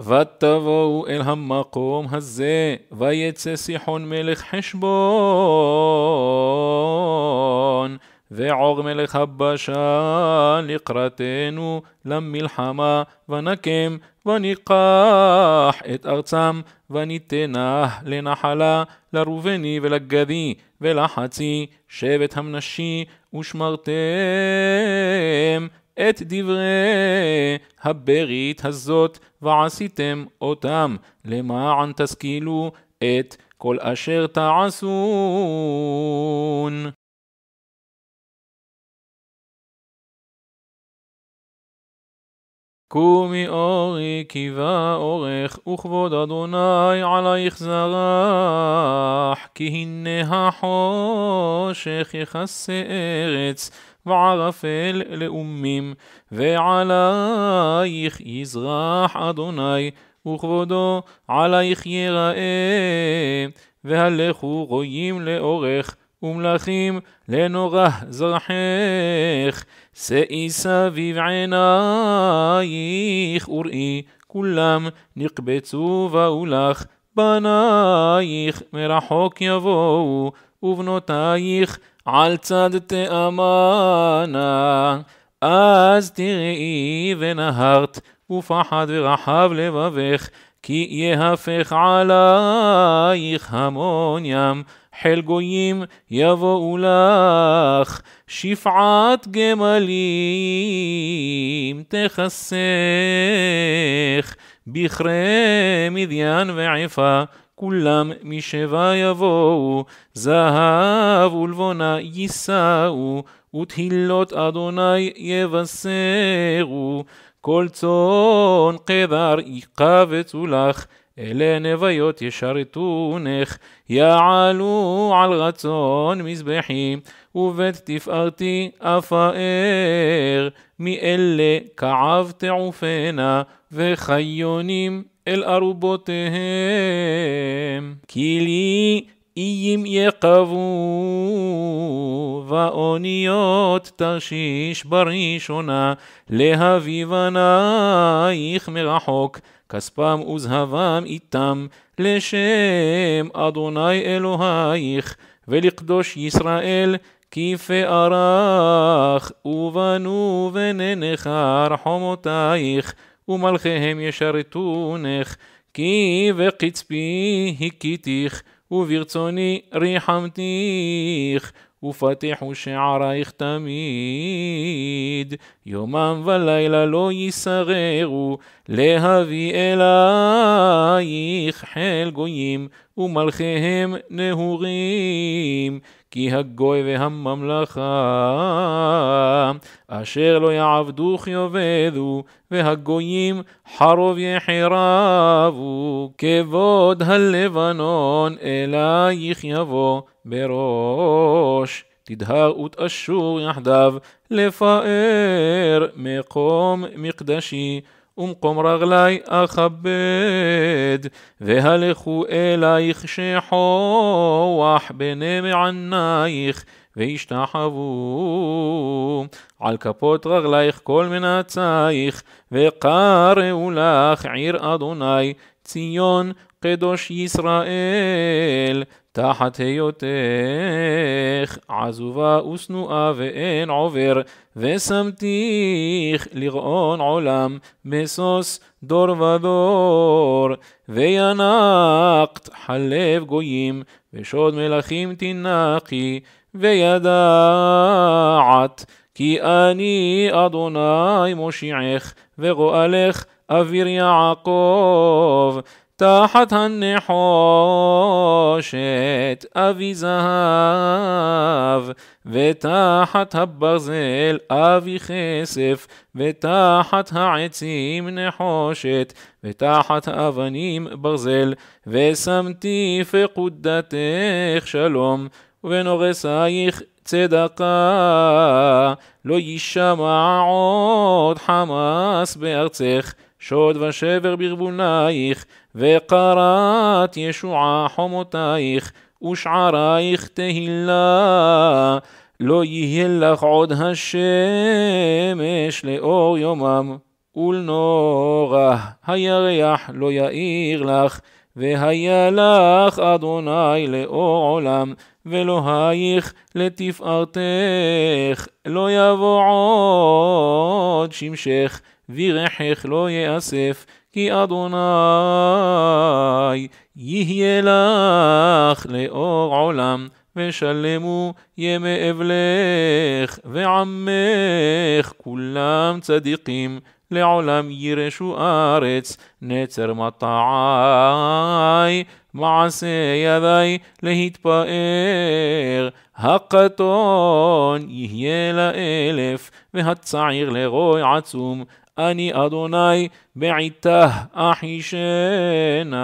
ותבואו אל המקום הזה, ויצא סיחון מלך חשבון, ועור מלך הבשן לקראתנו למלחמה, ונקם וניקח את ארצם, וניתנה לנחלה לרובני ולגדי ולחצי, שבט המנשי, ושמרתם את דברי הברית הזאת ועשיתם אותם, למען תשכילו את כל אשר תעשון. קומי אורי כי בא אורך וכבוד אדוני עלייך זרח כי הנה החושך יכסה ארץ וערפל לאומים ועלייך יזרח אדוני וכבודו עלייך יראה והלכו רואים לאורך ומלכים לנורא זרחך, שאי סביב עינייך וראי כולם נקבצו באו לך, בנייך מרחוק יבואו, ובנותייך על צד תאמנה. אז תראי ונהרת, ופחד ורחב לבבך, כי יהפך עלייך המון ים. חיל גויים יבואו לך, שפעת גמלים תחסך, בכרי מדיין ועפה. כולם משבה יבואו, זהב ולבונה יישאו, ותהילות אדוני יבשרו, כל צאן קדר יקבצו לך. אלה נוויות ישרתונך, יעלו על רצון מזבחי, ובית תפארתי אפאר, מאלה כעב תעופנה, וחיונים אל ארובותיהם. כי לי איים יקבו, ואוניות תרשיש בראשונה, להביבנייך מרחוק. כספם וזהבם איתם, לשם אדוני אלוהיך, ולקדוש ישראל, כי פארך, ובנו וננחר חומותייך, ומלכיהם ישרתונך, כי וקצפי הכיתיך, וברצוני ריחמתיך. ופתחו שערייך תמיד, יומם ולילה לא יסררו, להביא אלייך חיל גויים. ומלכיהם נהורים, כי הגוי והממלכה, אשר לא יעבדוך יאבדו, והגויים חרוב יחרבו, כבוד הלבנון אלייך יבוא בראש. תדהר ותאשור יחדיו, לפאר מקום מקדשי. ומקום רגלי אכבד, והלכו אלייך שחוח בני מענייך, וישתחוו על כפות רגלייך כל מנצייך, וקראו לך עיר אדוני ציון קדוש ישראל, תחת היותך עזובה ושנואה ואין עובר, ושמתיך לרעון עולם משוש דור ודור, וינקת חלב גויים, ושוד מלכים תנקי, וידעת כי אני אדוני מושיעך, וגואלך אוויר יעקב. תחת הנחושת אבי זהב, ותחת הברזל אבי כסף, ותחת העצים נחושת, ותחת האבנים ברזל, ושמתי פקודתך שלום. ובנורסייך צדקה, לא יישמע עוד חמס בארצך, שוד ושבר ברבונייך, וקרת ישועה חומותייך, ושעריך תהילה. לא יהיה לך עוד השמש לאור יומם, ולנורא הירח לא יאיר לך. והיה לך אדוני לאור עולם, ולא ואלוהיך לתפארתך, לא יבוא עוד שמשך, וירחך לא יאסף, כי אדוני יהיה לך. ושלמו ימי אבלך ועמך, כולם צדיקים, לעולם ירשו ארץ, נצר מטעי, מעשה ידי להתפאר. הקטון יהיה לאלף, והצעיר לרוי עצום, אני אדוני בעיתה אחישנה.